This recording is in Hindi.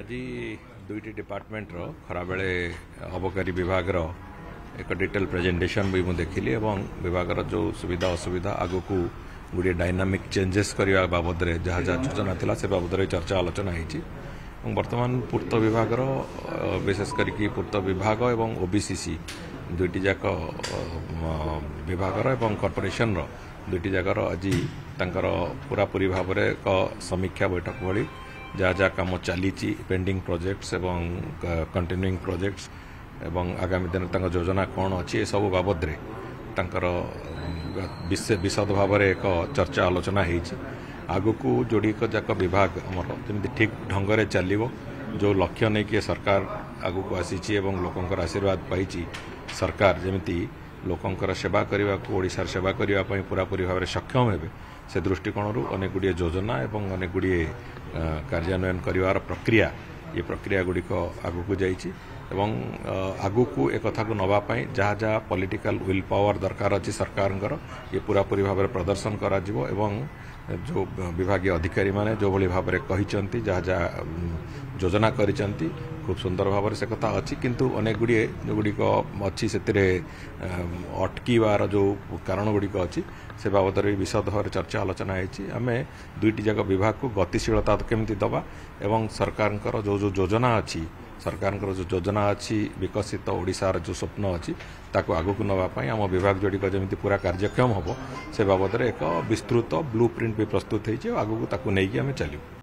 ଆଜି ଦୁଇଟି ଡିପାର୍ଟମେଣ୍ଟର ଖରାବେଳେ ଅବକାରୀ ବିଭାଗର ଏକ ଡିଟେଲ୍ ପ୍ରେଜେଣ୍ଟେସନ୍ ବି ମୁଁ ଦେଖିଲି ଏବଂ ବିଭାଗର ଯେଉଁ ସୁବିଧା ଅସୁବିଧା ଆଗକୁ ଗୁଡ଼ିଏ ଡାଇନାମିକ୍ ଚେଞ୍ଜେସ୍ କରିବା ବାବଦରେ ଯାହା ଯାହା ଯୋଜନା ଥିଲା ସେ ବାବଦରେ ଚର୍ଚ୍ଚା ଆଲୋଚନା ହୋଇଛି ଏବଂ ବର୍ତ୍ତମାନ ପୂର୍ତ୍ତ ବିଭାଗର ବିଶେଷ କରିକି ପୂର୍ତ୍ତ ବିଭାଗ ଏବଂ ଓବିସିସି ଦୁଇଟି ଯାକ ବିଭାଗର ଏବଂ କର୍ପୋରେସନର ଦୁଇଟି ଯାକର ଆଜି ତାଙ୍କର ପୁରାପୁରି ଭାବରେ ଏକ ସମୀକ୍ଷା ବୈଠକ ଭଳି जहाँ जहाँ कम चली पेंडिंग प्रोजेक्ट्स एवं कंटिन्यूंग प्रोजेक्ट्स एवं आगामी दिन तक योजना कौन अच्छी सब बाबदे विशद भाव एक चर्चा आलोचना होग को जोड़ी को जाक विभाग जमी ठीक ढंग से चलो जो लक्ष्य नहीं कि सरकार आग को आसी लोकंर आशीर्वाद पाई सरकार जमी लोकंर सेवा करने को सेवा करने पूरापूरी भाव सक्षम है ସେ ଦୃଷ୍ଟିକୋଣରୁ ଅନେକ ଗୁଡ଼ିଏ ଯୋଜନା ଏବଂ ଅନେକ ଗୁଡ଼ିଏ କାର୍ଯ୍ୟାନ୍ୱୟନ କରିବାର ପ୍ରକ୍ରିୟା ଏ ପ୍ରକ୍ରିୟାଗୁଡ଼ିକ ଆଗକୁ ଯାଇଛି एवं आगो को एक नवापी जहाँ जहाँ पॉलिटिकल व्विल पावर दरकार अच्छी सरकार ये पूरा पूरी भाव प्रदर्शन करा एवं जो विभागीय अधिकारी माने जो भाई भाव जहाँ जहाँ योजना कर खूब सुंदर भाव से कथा अच्छी किंतु अनेक गुड़े जो गुड़िक अच्छी से अटकवार जो कारण गुड़िक अच्छी से बाबद विशद भाव चर्चा आलोचना आम दुईट जाक विभाग को गतिशीलता कमी दवा एवं सरकार जो जो योजना अच्छी ସରକାରଙ୍କର ଯେଉଁ ଯୋଜନା ଅଛି ବିକଶିତ ଓଡ଼ିଶାର ଯେଉଁ ସ୍ୱପ୍ନ ଅଛି ତାକୁ ଆଗକୁ ନେବା ପାଇଁ ଆମ ବିଭାଗ ଗୁଡ଼ିକ ଯେମିତି ପୁରା କାର୍ଯ୍ୟକ୍ଷମ ହେବ ସେ ବାବଦରେ ଏକ ବିସ୍ତୃତ ବ୍ଲୁ ପ୍ରିଣ୍ଟ ବି ପ୍ରସ୍ତୁତ ହୋଇଛି ଆଉ ଆଗକୁ ତାକୁ ନେଇକି ଆମେ ଚାଲିବୁ